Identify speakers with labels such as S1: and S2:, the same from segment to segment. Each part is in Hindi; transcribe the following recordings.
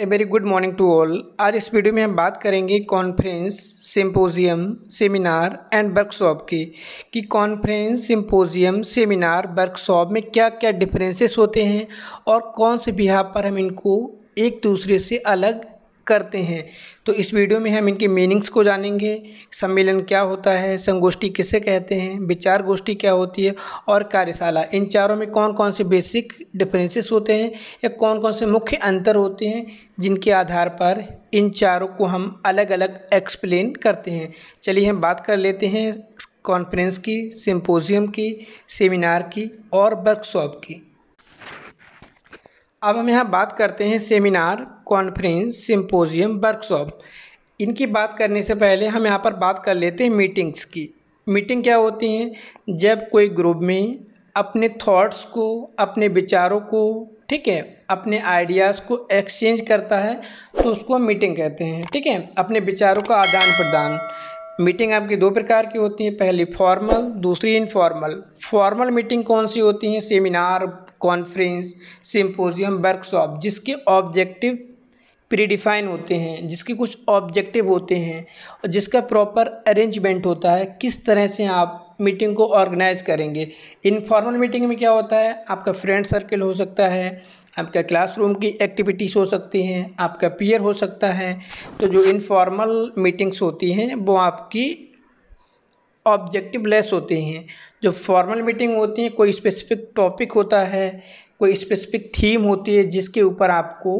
S1: A very good morning to all आज इस वीडियो में हम बात करेंगे conference symposium seminar and workshop की कि कॉन्फ्रेंस सिंपोजियम सेमिनार वर्कशॉप में क्या क्या डिफरेंसेस होते हैं और कौन से बिहार पर हम इनको एक दूसरे से अलग करते हैं तो इस वीडियो में हम इनके मीनिंग्स को जानेंगे सम्मेलन क्या होता है संगोष्ठी किसे कहते हैं विचार गोष्ठी क्या होती है और कार्यशाला इन चारों में कौन कौन से बेसिक डिफरेंसेस होते हैं या कौन कौन से मुख्य अंतर होते हैं जिनके आधार पर इन चारों को हम अलग अलग एक्सप्लेन करते हैं चलिए हम बात कर लेते हैं कॉन्फ्रेंस की सिंपोजियम की सेमिनार की और वर्कशॉप की अब हम यहाँ बात करते हैं सेमिनार कॉन्फ्रेंस सिंपोजियम वर्कशॉप इनकी बात करने से पहले हम यहाँ पर बात कर लेते हैं मीटिंग्स की मीटिंग क्या होती हैं जब कोई ग्रुप में अपने थॉट्स को अपने विचारों को ठीक है अपने आइडियाज़ को एक्सचेंज करता है तो उसको हम मीटिंग कहते हैं ठीक है अपने विचारों का आदान प्रदान मीटिंग आपकी दो प्रकार की होती है पहली फॉर्मल दूसरी इनफॉर्मल फॉर्मल मीटिंग कौन सी होती है सेमिनार कॉन्फ्रेंस सिंपोजियम वर्कशॉप जिसके ऑब्जेक्टिव प्रीडिफाइन होते हैं जिसके कुछ ऑब्जेक्टिव होते हैं और जिसका प्रॉपर अरेंजमेंट होता है किस तरह से आप मीटिंग को ऑर्गेनाइज करेंगे इनफॉर्मल मीटिंग में क्या होता है आपका फ्रेंड सर्कल हो सकता है आपका क्लासरूम की एक्टिविटीज़ हो सकती हैं आपका पीयर हो सकता है तो जो इनफॉर्मल मीटिंग्स होती हैं वो आपकी ऑब्जेक्टिव लेस होती हैं जो फॉर्मल मीटिंग होती है कोई स्पेसिफिक टॉपिक होता है कोई स्पेसिफिक थीम होती है जिसके ऊपर आपको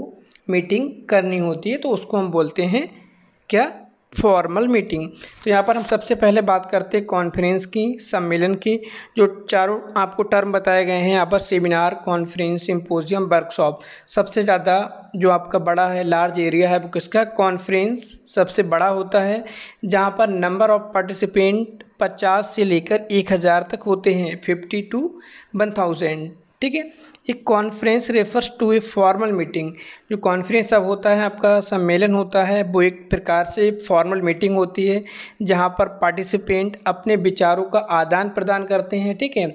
S1: मीटिंग करनी होती है तो उसको हम बोलते हैं क्या फॉर्मल मीटिंग तो यहाँ पर हम सबसे पहले बात करते हैं कॉन्फ्रेंस की सम्मेलन की जो चारों आपको टर्म बताए गए हैं यहाँ पर सेमिनार कॉन्फ्रेंस सिंपोजियम वर्कशॉप सबसे ज़्यादा जो आपका बड़ा है लार्ज एरिया है वो किसका कॉन्फ्रेंस सबसे बड़ा होता है जहाँ पर नंबर ऑफ पार्टिसिपेंट पचास से लेकर एक हज़ार तक होते हैं फिफ्टी टू वन थाउजेंड ठीक है एक conference refers to a formal meeting जो कॉन्फ्रेंस अब होता है आपका सम्मेलन होता है वो एक प्रकार से फॉर्मल मीटिंग होती है जहाँ पर पार्टिसिपेंट अपने विचारों का आदान प्रदान करते हैं ठीक है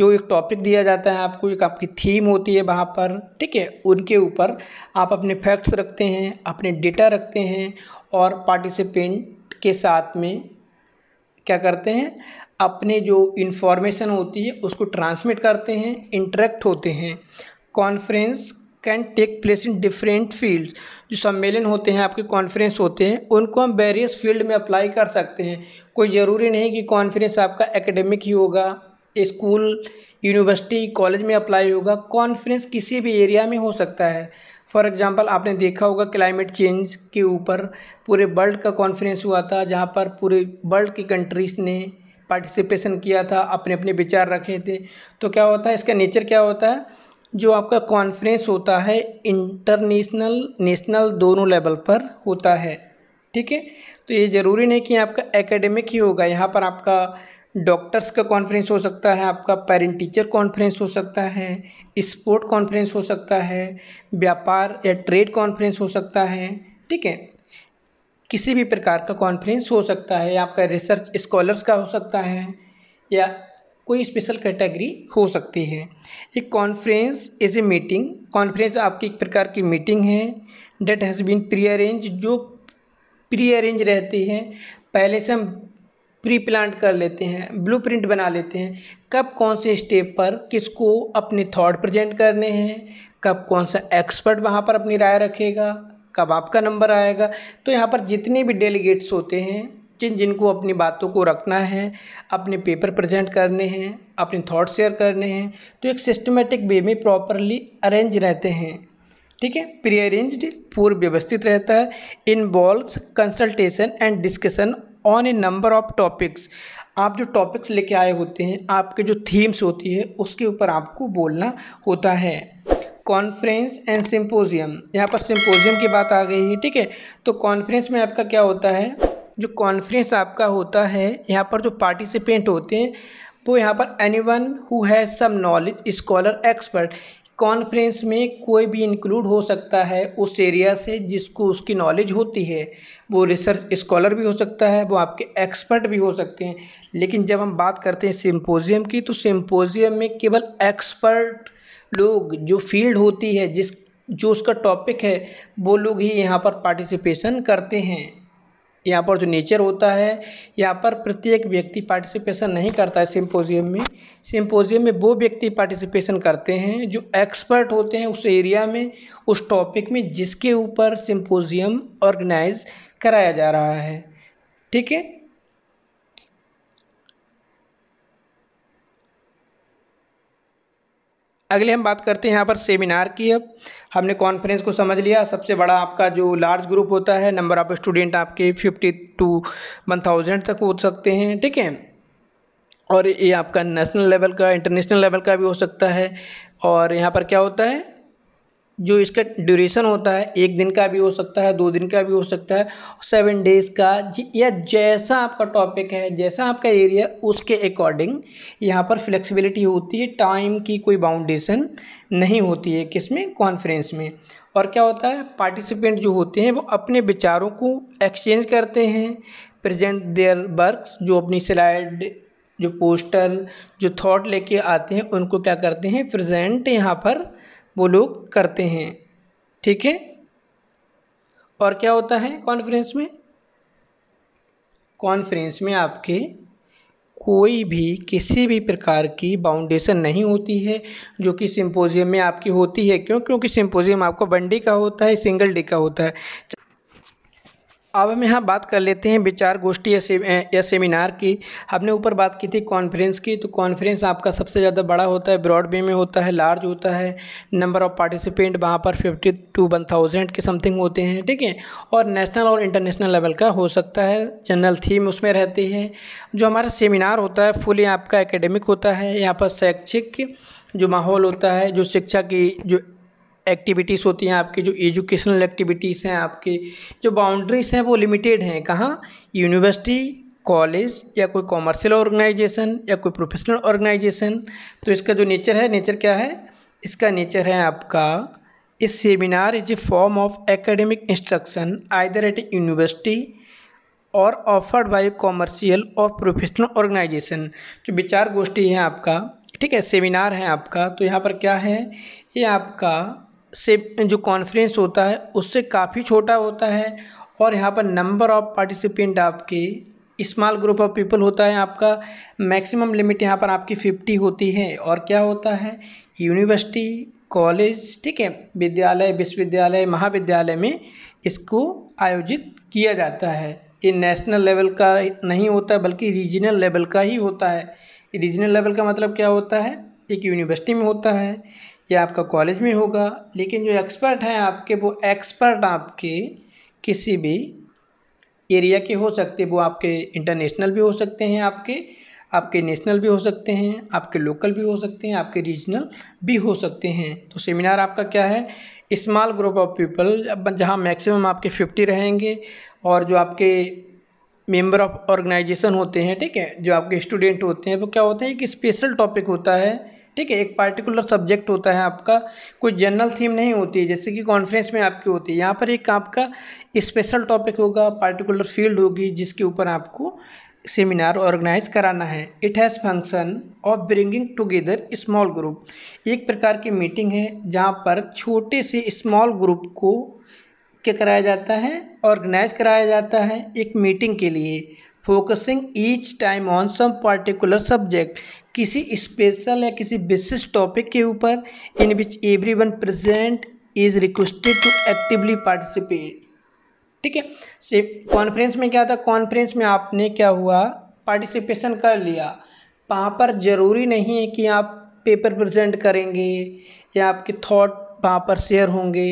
S1: जो एक टॉपिक दिया जाता है आपको एक आपकी थीम होती है वहाँ पर ठीक है उनके ऊपर आप अपने फैक्ट्स रखते हैं अपने डेटा रखते हैं और पार्टिसिपेंट के साथ में क्या करते हैं अपने जो इन्फॉर्मेशन होती है उसको ट्रांसमिट करते हैं इंटरेक्ट होते हैं conference can take place in different fields जो सम्मेलन होते हैं आपके कॉन्फ्रेंस होते हैं उनको हम वेरियस फील्ड में अप्लाई कर सकते हैं कोई ज़रूरी नहीं कि कॉन्फ्रेंस आपका एकेडमिक ही होगा स्कूल यूनिवर्सिटी कॉलेज में अप्लाई होगा कॉन्फ्रेंस किसी भी एरिया में हो सकता है फॉर एग्ज़ाम्पल आपने देखा होगा क्लाइमेट चेंज के ऊपर पूरे वर्ल्ड का कॉन्फ्रेंस हुआ था जहाँ पर पूरे वर्ल्ड की कंट्रीज़ ने पार्टिसिपेशन किया था अपने अपने विचार रखे थे तो क्या होता है इसका नेचर क्या होता है जो आपका कॉन्फ्रेंस होता है इंटरनेशनल नेशनल दोनों लेवल पर होता है ठीक है तो ये ज़रूरी नहीं कि आपका एकेडमिक ही होगा यहाँ पर आपका डॉक्टर्स का कॉन्फ्रेंस हो सकता है आपका पेरेंट टीचर कॉन्फ्रेंस हो सकता है स्पोर्ट कॉन्फ्रेंस हो सकता है व्यापार या ट्रेड कॉन्फ्रेंस हो सकता है ठीक है किसी भी प्रकार का कॉन्फ्रेंस हो सकता है आपका रिसर्च स्कॉलर्स का हो सकता है या कोई स्पेशल कैटेगरी हो सकती है एक conference is a meeting conference आपकी एक प्रकार की मीटिंग है that has been prearrange जो प्री अरेंज रहती है पहले से हम प्री प्लान कर लेते हैं ब्लू प्रिंट बना लेते हैं कब कौन से स्टेप पर किसको अपने थॉट प्रेजेंट करने हैं कब कौन सा एक्सपर्ट वहाँ पर अपनी राय रखेगा कब आपका नंबर आएगा तो यहाँ पर जितने भी डेलीगेट्स होते हैं जिन जिनको अपनी बातों को रखना है अपने पेपर प्रेजेंट करने हैं अपने थॉट शेयर करने हैं तो एक सिस्टमेटिक वे में प्रॉपरली अरेंज रहते हैं ठीक है प्री अरेंज्ड पूर्व व्यवस्थित रहता है involve consultation and discussion on a number of topics आप जो टॉपिक्स लेके आए होते हैं आपके जो थीम्स होती है उसके ऊपर आपको बोलना होता है कॉन्फ्रेंस एंड सिंपोजियम यहाँ पर सिंपोजियम की बात आ गई है ठीक है तो कॉन्फ्रेंस में आपका क्या होता है जो कॉन्फ्रेंस आपका होता है यहाँ पर जो पार्टिसिपेंट होते हैं वो यहाँ पर anyone who has some knowledge scholar expert conference में कोई भी इंक्लूड हो सकता है उस एरिया से जिसको उसकी नॉलेज होती है वो रिसर्च स्कॉलर भी हो सकता है वो आपके एक्सपर्ट भी हो सकते हैं लेकिन जब हम बात करते हैं सिम्पोजियम की तो सिम्पोजियम में केवल एक्सपर्ट लोग जो फील्ड होती है जिस जो उसका टॉपिक है वो लोग ही यहाँ पर पार्टिसिपेशन करते हैं यहाँ पर जो नेचर होता है यहाँ पर प्रत्येक व्यक्ति पार्टिसिपेशन नहीं करता है सिंपोजियम में सिंपोजियम में वो व्यक्ति पार्टिसिपेशन करते हैं जो एक्सपर्ट होते हैं उस एरिया में उस टॉपिक में जिसके ऊपर सिंपोजियम ऑर्गेनाइज कराया जा रहा है ठीक है अगले हम बात करते हैं यहाँ पर सेमिनार की अब हमने कॉन्फ्रेंस को समझ लिया सबसे बड़ा आपका जो लार्ज ग्रुप होता है नंबर ऑफ़ स्टूडेंट आपके फिफ्टी टू वन थाउजेंड तक हो सकते हैं ठीक है और ये आपका नेशनल लेवल का इंटरनेशनल लेवल का भी हो सकता है और यहाँ पर क्या होता है जो इसका ड्यूरेशन होता है एक दिन का भी हो सकता है दो दिन का भी हो सकता है सेवन डेज़ का या जैसा आपका टॉपिक है जैसा आपका एरिया उसके अकॉर्डिंग यहाँ पर फ्लेक्सिबिलिटी होती है टाइम की कोई बाउंडेशन नहीं होती है किसमें कॉन्फ्रेंस में और क्या होता है पार्टिसिपेंट जो होते हैं वो अपने विचारों को एक्सचेंज करते हैं प्रजेंट देयर वर्कस जो अपनी स्लाइड जो पोस्टर जो थॉट लेके आते हैं उनको क्या करते हैं प्रजेंट यहाँ पर वो लोग करते हैं ठीक है और क्या होता है कॉन्फ्रेंस में कॉन्फ्रेंस में आपके कोई भी किसी भी प्रकार की बाउंडेशन नहीं होती है जो कि सिंपोजियम में आपकी होती है क्यों क्योंकि सिंपोजियम आपको वन डे का होता है सिंगल डे का होता है अब हम यहाँ बात कर लेते हैं विचार गोष्ठी या, से, या सेमिनार की हमने ऊपर बात की थी कॉन्फ्रेंस की तो कॉन्फ्रेंस आपका सबसे ज़्यादा बड़ा होता है ब्रॉडवे में होता है लार्ज होता है नंबर ऑफ़ पार्टिसिपेंट वहाँ पर फिफ्टी टू वन थाउजेंड के समथिंग होते हैं ठीक है और नेशनल और इंटरनेशनल लेवल का हो सकता है जनरल थीम उसमें रहती है जो हमारा सेमिनार होता है फुल आपका एकेडमिक होता है यहाँ पर शैक्षिक जो माहौल होता है जो शिक्षा की जो एक्टिविटीज़ होती हैं आपकी जो एजुकेशनल एक्टिविटीज़ हैं आपकी जो बाउंड्रीज़ हैं वो लिमिटेड हैं कहाँ यूनिवर्सिटी कॉलेज या कोई कॉमर्शियल ऑर्गेनाइजेशन या कोई प्रोफेशनल ऑर्गेनाइजेशन तो इसका जो नेचर है नेचर क्या है इसका नेचर है आपका इस seminar is a form of academic instruction either at university or offered by commercial or professional organisation जो विचार गोष्ठी है आपका ठीक है सेमिनार है आपका तो यहाँ पर क्या है ये आपका से जो कॉन्फ्रेंस होता है उससे काफ़ी छोटा होता है और यहाँ पर नंबर ऑफ़ पार्टिसिपेंट आपके स्मॉल ग्रुप ऑफ पीपल होता है आपका मैक्सिमम लिमिट यहाँ पर आपकी फिफ्टी होती है और क्या होता है यूनिवर्सिटी कॉलेज ठीक है विद्यालय विश्वविद्यालय महाविद्यालय में इसको आयोजित किया जाता है ये नेशनल लेवल का नहीं होता बल्कि रीजनल लेवल का ही होता है रीजनल लेवल का मतलब क्या होता है एक यूनिवर्सिटी में होता है या आपका कॉलेज में होगा लेकिन जो एक्सपर्ट हैं आपके वो एक्सपर्ट आपके किसी भी एरिया के हो सकते वो आपके इंटरनेशनल भी हो सकते हैं आपके आपके नेशनल भी हो सकते हैं आपके लोकल भी हो सकते हैं आपके रीजनल भी हो सकते हैं तो सेमिनार आपका क्या है स्मॉल ग्रुप ऑफ पीपल जहाँ मैक्सिमम आपके फिफ्टी रहेंगे और जो आपके मेंबर ऑफ ऑर्गेनाइजेशन होते हैं ठीक है जो आपके स्टूडेंट होते हैं वो क्या होते हैं एक स्पेशल टॉपिक होता है ठीक है एक पार्टिकुलर सब्जेक्ट होता है आपका कोई जनरल थीम नहीं होती है जैसे कि कॉन्फ्रेंस में आपकी होती है यहाँ पर एक आपका स्पेशल टॉपिक होगा पार्टिकुलर फील्ड होगी जिसके ऊपर आपको सेमिनार ऑर्गेनाइज कराना है it has function of bringing together small group एक प्रकार की मीटिंग है जहाँ पर छोटे से स्मॉल ग्रुप को क्या कराया जाता है ऑर्गेनाइज कराया जाता है एक मीटिंग के लिए focusing each time on some particular subject किसी स्पेशल या किसी विशिष्ट टॉपिक के ऊपर in which everyone present is requested to actively participate ठीक है से कॉन्फ्रेंस में क्या था कॉन्फ्रेंस में आपने क्या हुआ पार्टिसिपेशन कर लिया वहाँ पर ज़रूरी नहीं है कि आप पेपर प्रेजेंट करेंगे या आपके थॉट वहाँ पर शेयर होंगे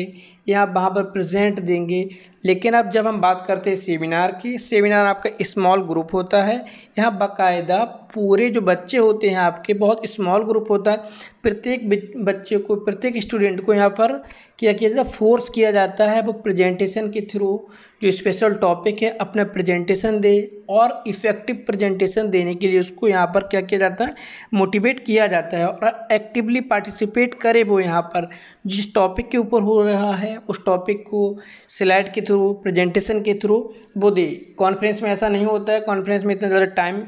S1: या वहाँ पर प्रेजेंट देंगे लेकिन अब जब हम बात करते हैं सेमिनार की सेमिनार आपका स्मॉल ग्रुप होता है यहाँ बाकायदा पूरे जो बच्चे होते हैं आपके बहुत स्मॉल ग्रुप होता है प्रत्येक बच्चे को प्रत्येक स्टूडेंट को यहाँ पर क्या किया जाता फोर्स किया जाता है वो प्रेजेंटेशन के थ्रू जो स्पेशल टॉपिक है अपना प्रेजेंटेशन दे और इफ़ेक्टिव प्रेजेंटेशन देने के लिए उसको यहाँ पर क्या किया जाता है मोटिवेट किया जाता है और एक्टिवली पार्टिसिपेट करे वो यहाँ पर जिस टॉपिक के ऊपर हो रहा है हैं उस टॉपिक को स्लाइड के थ्रू प्रेजेंटेशन के थ्रू वो दे कॉन्फ्रेंस में ऐसा नहीं होता है कॉन्फ्रेंस में इतना ज़्यादा टाइम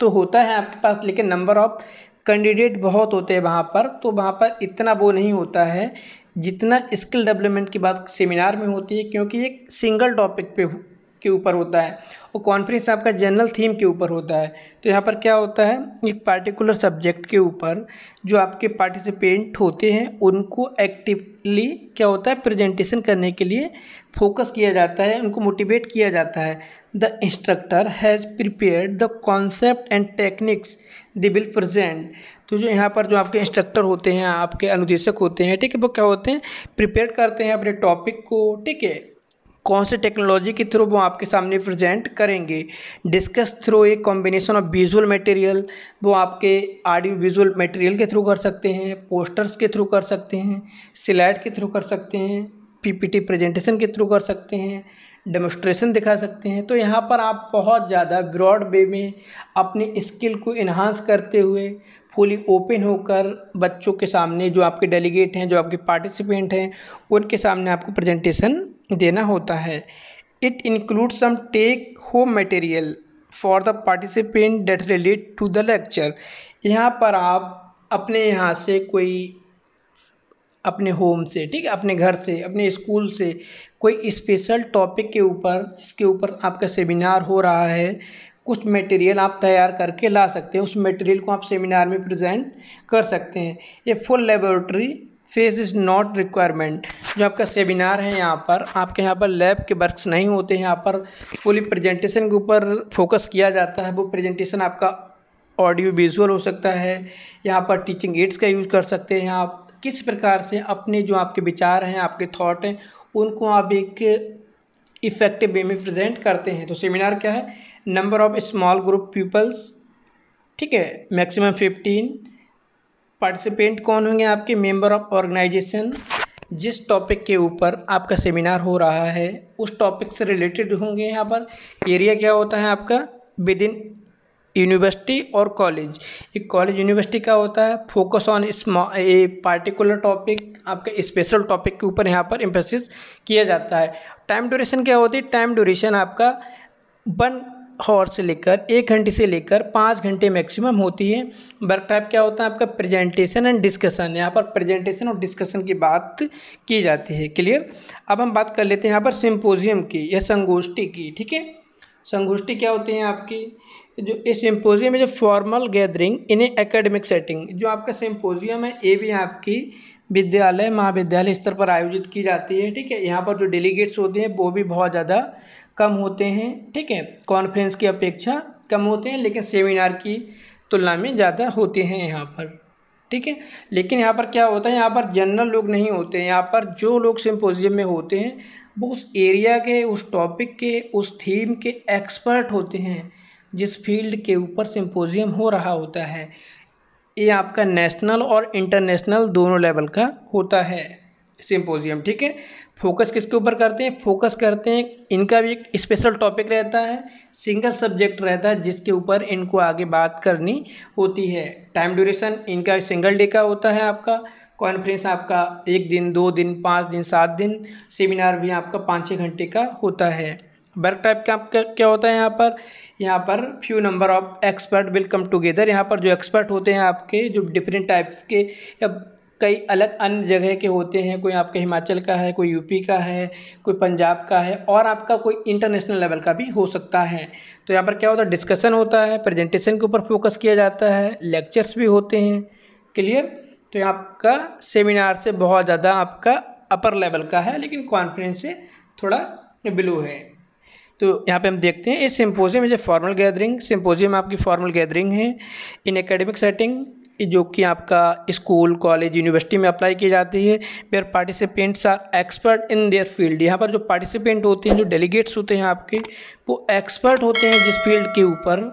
S1: तो होता है आपके पास लेकिन नंबर ऑफ़ कैंडिडेट बहुत होते हैं वहाँ पर तो वहाँ पर इतना वो नहीं होता है जितना स्किल डेवलपमेंट की बात सेमिनार में होती है क्योंकि एक सिंगल टॉपिक पे के ऊपर होता है और कॉन्फ्रेंस आपका जनरल थीम के ऊपर होता है तो यहाँ पर क्या होता है एक पार्टिकुलर सब्जेक्ट के ऊपर जो आपके पार्टिसिपेंट होते हैं उनको एक्टिवली क्या होता है प्रेजेंटेशन करने के लिए फोकस किया जाता है उनको मोटिवेट किया जाता है the instructor has prepare the concept and techniques they will present तो जो यहाँ पर जो आपके इंस्ट्रक्टर होते हैं आपके अनुदेशक होते हैं ठीक है वो क्या होते हैं प्रिपेयर करते हैं अपने टॉपिक को ठीक है कौन से टेक्नोलॉजी के थ्रू वो आपके सामने प्रेजेंट करेंगे डिस्कस थ्रू एक कॉम्बिनेशन ऑफ विजुअल मटेरियल वो आपके ऑडियो विजुअल मटेरियल के थ्रू कर सकते हैं पोस्टर्स के थ्रू कर सकते हैं स्लाइड के थ्रू कर सकते हैं पीपीटी प्रेजेंटेशन के थ्रू कर सकते हैं डेमोस्ट्रेशन दिखा सकते हैं तो यहाँ पर आप बहुत ज़्यादा ब्रॉड वे में अपने स्किल को इन्हांस करते हुए फुली ओपन होकर बच्चों के सामने जो आपके डेलीगेट हैं जो आपके पार्टिसिपेंट हैं उनके सामने आपको प्रेजेंटेशन देना होता है it include some take home material for the participant that relate to the lecture यहाँ पर आप अपने यहाँ से कोई अपने होम से ठीक अपने घर से अपने स्कूल से कोई स्पेशल टॉपिक के ऊपर जिसके ऊपर आपका सेमिनार हो रहा है कुछ मटेरियल आप तैयार करके ला सकते हैं उस मटेरियल को आप सेमिनार में प्रेजेंट कर सकते हैं ये full laboratory phase is not requirement जो आपका सेमिनार है यहाँ पर आपके यहाँ पर लैब के वर्क्स नहीं होते हैं यहाँ पर फुली प्रेजेंटेशन के ऊपर फोकस किया जाता है वो प्रेजेंटेशन आपका ऑडियो विजुअल हो सकता है यहाँ पर टीचिंग एड्स का यूज़ कर सकते हैं आप किस प्रकार से अपने जो आपके विचार हैं आपके थाट हैं उनको आप एक इफ़ेक्टिव वे में प्रजेंट करते हैं तो सेमिनार क्या है number of small group peoples ठीक है मैक्सिमम फिफ्टीन पार्टिसिपेंट कौन होंगे आपके मेंबर ऑफ ऑर्गेनाइजेशन जिस टॉपिक के ऊपर आपका सेमिनार हो रहा है उस टॉपिक से रिलेटेड होंगे यहाँ पर एरिया क्या होता है आपका within university or college एक कॉलेज यूनिवर्सिटी का होता है focus on a particular topic आपका स्पेशल टॉपिक के ऊपर यहाँ पर एम्फेसिस किया जाता है टाइम ड्यूरेशन क्या होती है टाइम ड्यूरेशन आपका वन हॉर से लेकर एक घंटे से लेकर पाँच घंटे मैक्सिमम होती है वर्क टाइप क्या होता है आपका प्रेजेंटेशन एंड डिस्कशन यहाँ पर प्रेजेंटेशन और डिस्कशन की बात की जाती है क्लियर अब हम बात कर लेते हैं यहाँ पर सिम्पोजियम की या संगोष्ठी की ठीक है संगोष्ठी क्या होती है आपकी जो इस सिम्पोजियम में जो formal gathering in academic setting जो आपका सिम्पोजियम है ये भी आपकी विद्यालय महाविद्यालय स्तर पर आयोजित की जाती है ठीक है यहाँ पर जो डेलीगेट्स होते हैं वो भी बहुत ज़्यादा कम होते हैं ठीक है कॉन्फ्रेंस की अपेक्षा कम होते हैं लेकिन सेमिनार की तुलना में ज़्यादा होते हैं यहाँ पर ठीक है लेकिन यहाँ पर क्या होता है यहाँ पर जनरल लोग नहीं होते हैं यहाँ पर जो लोग सिम्पोजियम में होते हैं वो उस एरिया के उस टॉपिक के उस थीम के एक्सपर्ट होते हैं जिस फील्ड के ऊपर सिम्पोजियम हो रहा होता है ये आपका नेशनल और इंटरनेशनल दोनों लेवल का होता है सिंपोजियम ठीक है फोकस किसके ऊपर करते हैं फोकस करते हैं इनका भी एक स्पेशल टॉपिक रहता है सिंगल सब्जेक्ट रहता है जिसके ऊपर इनको आगे बात करनी होती है टाइम ड्यूरेशन इनका सिंगल डे का होता है आपका कॉन्फ्रेंस आपका एक दिन दो दिन पाँच दिन सात दिन सेमिनार भी आपका पाँच छः घंटे का होता है वर्क टाइप का आपका क्या होता है यहाँ पर यहाँ पर few number of expert will come together यहाँ पर जो एक्सपर्ट होते हैं आपके जो डिफरेंट टाइप्स के या कई अलग अन्य जगह के होते हैं कोई आपके हिमाचल का है कोई यूपी का है कोई पंजाब का है और आपका कोई इंटरनेशनल लेवल का भी हो सकता है तो यहाँ पर क्या होता है डिस्कशन होता है प्रेजेंटेशन के ऊपर फोकस किया जाता है लेक्चर्स भी होते हैं क्लियर तो आपका सेमिनार से बहुत ज़्यादा आपका अपर लेवल का है लेकिन कॉन्फ्रेंस से थोड़ा ब्लू है तो यहाँ पे हम देखते हैं इस symposium is a formal gathering symposium आपकी फॉर्मल गैदरिंग है इन एकेडमिक सेटिंग जो कि आपका स्कूल कॉलेज यूनिवर्सिटी में अप्लाई की जाती है where participants are expert in their field यहाँ पर जो पार्टिसिपेंट होते हैं जो डेलीगेट्स होते हैं आपके वो एक्सपर्ट होते हैं जिस फील्ड के ऊपर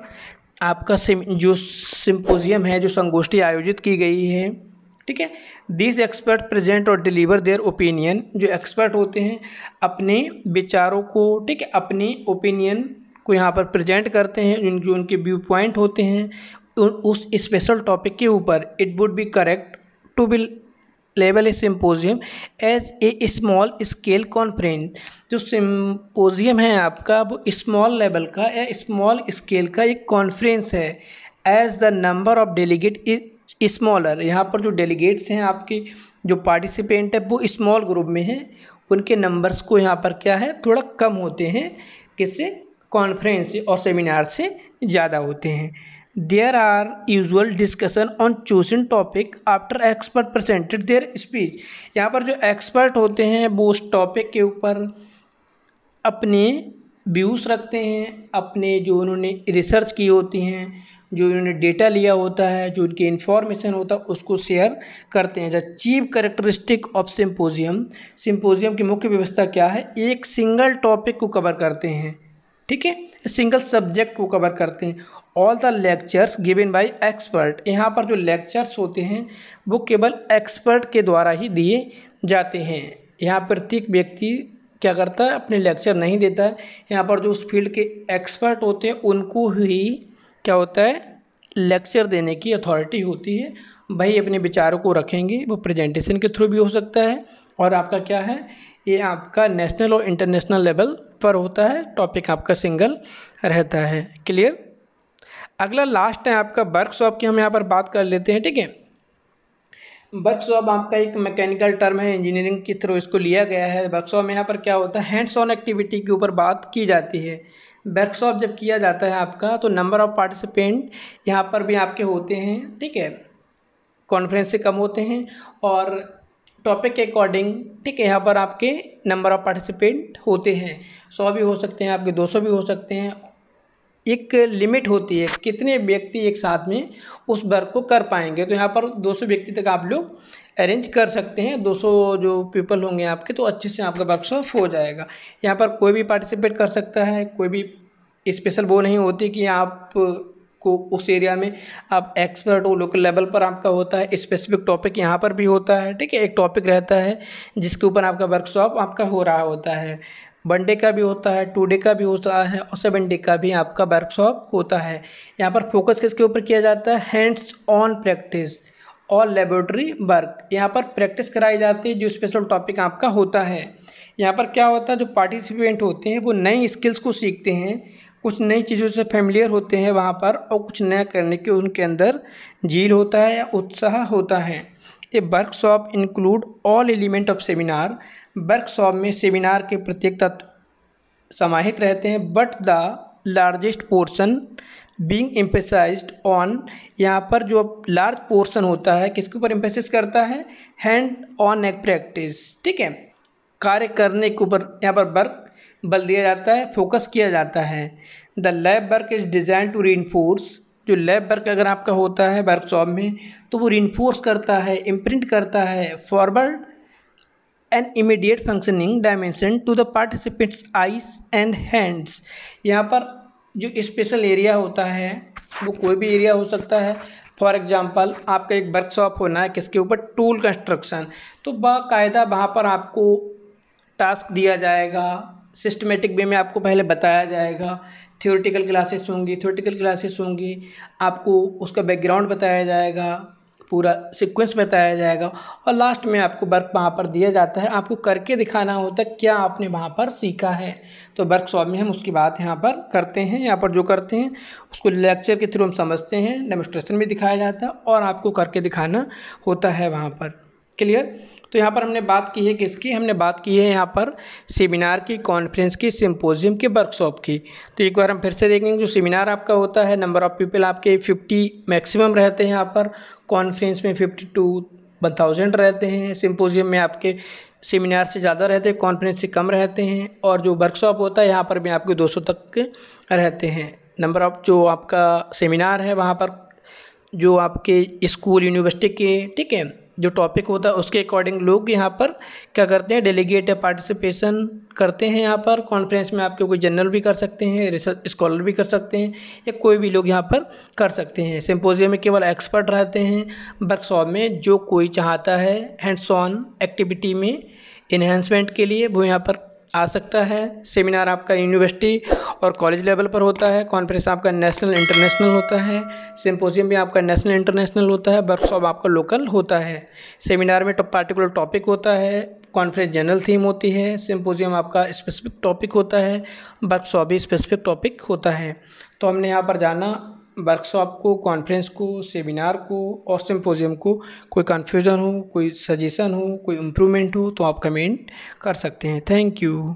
S1: आपका सिम जो सिंपोजियम है जो संगोष्ठी आयोजित की गई है ठीक है दिस एक्सपर्ट प्रेजेंट और डिलीवर देयर ओपिनियन जो एक्सपर्ट होते हैं अपने विचारों को ठीक है अपनी ओपिनियन को यहाँ पर प्रेजेंट करते हैं जो उनके व्यू पॉइंट होते हैं उस स्पेशल टॉपिक के ऊपर it would be correct to be लेवल a symposium as a small scale conference जो सिम्पोजियम है आपका वो स्मॉल लेवल का या स्मॉल स्केल का एक कॉन्फ्रेंस है as the number of delegate is smaller यहाँ पर जो डेलीगेट्स हैं आपके जो पार्टिसिपेंट है वो स्मॉल ग्रुप में हैं उनके नंबर्स को यहाँ पर क्या है थोड़ा कम होते हैं किससे कॉन्फ्रेंस और सेमिनार से ज़्यादा होते हैं there are usual discussion on chosen topic after expert presented their speech यहाँ पर जो एक्सपर्ट होते हैं वो उस टॉपिक के ऊपर अपने व्यूज़ रखते हैं अपने जो उन्होंने रिसर्च की होती हैं जो इन्होंने डेटा लिया होता है जो उनकी इन्फॉर्मेशन होता है उसको शेयर करते हैं the chief characteristic of symposium symposium की मुख्य व्यवस्था क्या है एक सिंगल टॉपिक को कवर करते हैं ठीक है सिंगल सब्जेक्ट को कवर करते हैं all the lectures given by expert यहाँ पर जो लेक्चर्स होते हैं वो केवल एक्सपर्ट के द्वारा ही दिए जाते हैं यहाँ प्रत्येक व्यक्ति क्या करता है अपने लेक्चर नहीं देता है यहाँ पर जो उस फील्ड के एक्सपर्ट होते हैं उनको ही क्या होता है लेक्चर देने की अथॉरिटी होती है वही अपने विचारों को रखेंगे वो प्रेजेंटेशन के थ्रू भी हो सकता है और आपका क्या है ये आपका नेशनल और इंटरनेशनल लेवल पर होता है टॉपिक आपका सिंगल रहता है क्लियर अगला लास्ट है आपका वर्कशॉप की हम यहाँ पर बात कर लेते हैं ठीक है वर्कशॉप आपका एक मैकेनिकल टर्म है इंजीनियरिंग के थ्रू इसको लिया गया है वर्कशॉप में यहाँ पर क्या होता है हैंड्स ऑन एक्टिविटी के ऊपर बात की जाती है वर्कशॉप जब किया जाता है आपका तो नंबर ऑफ़ पार्टिसिपेंट यहाँ पर भी आपके होते हैं ठीक है कॉन्फ्रेंस से कम होते हैं और टॉपिक के अकॉर्डिंग ठीक है यहाँ पर आपके नंबर ऑफ़ पार्टिसिपेंट होते हैं सौ भी हो सकते हैं आपके दो सौ भी हो सकते हैं एक लिमिट होती है कितने व्यक्ति एक साथ में उस वर्क को कर पाएंगे तो यहाँ पर 200 व्यक्ति तक आप लोग अरेंज कर सकते हैं 200 जो पीपल होंगे आपके तो अच्छे से आपका वर्कशॉप हो जाएगा यहाँ पर कोई भी पार्टिसिपेट कर सकता है कोई भी स्पेशल वो नहीं होती कि आप को उस एरिया में आप एक्सपर्ट हो लोकल लेवल पर आपका होता है स्पेसिफिक टॉपिक यहाँ पर भी होता है ठीक है एक टॉपिक रहता है जिसके ऊपर आपका वर्कशॉप आपका हो रहा होता है वन डे का भी होता है टू डे का भी होता है और सेवन डे का भी आपका वर्कशॉप होता है यहाँ पर फोकस किसके ऊपर किया जाता है हैंड्स ऑन प्रैक्टिस और लेबोरेटरी वर्क यहाँ पर प्रैक्टिस कराई जाती है जो स्पेशल टॉपिक आपका होता है यहाँ पर क्या होता है जो पार्टिसिपेंट होते हैं वो नई स्किल्स को सीखते हैं कुछ नई चीज़ों से फेमिलियर होते हैं वहाँ पर और कुछ नया करने के उनके अंदर झील होता है या उत्साह होता है a workshop include all element of seminar workshop में सेमिनार के प्रत्येक तत्व समाहित रहते हैं but the largest portion being emphasise on यहाँ पर जो लार्ज पोर्शन होता है किसके ऊपर एम्पेसिस करता है हैंड ऑन एक प्रैक्टिस ठीक है कार्य करने के ऊपर यहाँ पर वर्क बल दिया जाता है फोकस किया जाता है the lab work is design to री जो लैब वर्क अगर आपका होता है वर्कशॉप में तो वो रिन्फोर्स करता है इम्प्रिंट करता है forward and immediate functioning dimension to the participants eyes and hands यहाँ पर जो स्पेशल एरिया होता है वो कोई भी एरिया हो सकता है फॉर एग्ज़ाम्पल आपका एक वर्कशॉप होना है किसके ऊपर टूल कंस्ट्रक्शन तो बायदा वहाँ पर आपको टास्क दिया जाएगा सिस्टमेटिक वे में आपको पहले बताया जाएगा थ्योरेटिकल क्लासेस होंगी थ्योरेटिकल क्लासेस होंगी आपको उसका बैकग्राउंड बताया जाएगा पूरा सीक्वेंस बताया जाएगा और लास्ट में आपको वर्क वहाँ पर दिया जाता है आपको करके दिखाना होता है क्या आपने वहाँ पर सीखा है तो वर्कशॉप में हम उसकी बात यहाँ पर करते हैं यहाँ पर जो करते हैं उसको लेक्चर के थ्रू हम समझते हैं डेमोस्ट्रेशन भी दिखाया जाता है और आपको करके दिखाना होता है वहाँ पर क्लियर तो यहाँ पर हमने बात की है किसकी हमने बात की है यहाँ पर सेमिनार की कॉन्फ्रेंस की सिम्पोजियम की वर्कशॉप की तो एक बार हम फिर से देखेंगे जो सेमिनार आपका होता है नंबर ऑफ़ पीपल आपके फिफ्टी मैक्सिमम रहते हैं यहाँ पर कॉन्फ्रेंस में फिफ्टी टू वन थाउजेंड रहते हैं सिम्पोजियम में आपके सेमिनार से ज़्यादा रहते हैं कॉन्फ्रेंस से कम रहते हैं और जो वर्कशॉप होता है यहाँ पर भी आपके दो सौ तक रहते हैं नंबर ऑफ जो आपका सेमिनार है वहाँ पर जो आपके स्कूल यूनिवर्सिटी के ठीक है जो टॉपिक होता है उसके अकॉर्डिंग लोग यहाँ पर क्या करते हैं डेलीगेट या पार्टिसिपेशन करते हैं यहाँ पर कॉन्फ्रेंस में आपके कोई जनरल भी कर सकते हैं रिसर्च स्कॉलर भी कर सकते हैं या कोई भी लोग यहाँ पर कर सकते हैं सिंपोजियम में केवल एक्सपर्ट रहते हैं वर्कशॉप में जो कोई चाहता है हैंड्स ऑन एक्टिविटी में इन्हेंसमेंट के लिए वो यहाँ पर आ सकता है सेमिनार आपका यूनिवर्सिटी और कॉलेज लेवल पर होता है कॉन्फ्रेंस आपका नेशनल इंटरनेशनल होता है सिंपोजियम भी आपका नेशनल इंटरनेशनल होता है वर्कशॉप आपका लोकल होता है सेमिनार में तो पार्टिकुलर टॉपिक होता है कॉन्फ्रेंस जनरल थीम होती है सिंपोजियम आपका स्पेसिफिक टॉपिक होता है वर्कशॉप भी स्पेसिफिक टॉपिक होता है तो हमने यहाँ पर जाना वर्कशॉप को कॉन्फ्रेंस को सेमिनार को और सिम्पोजियम को कोई कन्फ्यूज़न हो कोई सजेशन हो कोई इम्प्रूवमेंट हो तो आप कमेंट कर सकते हैं थैंक यू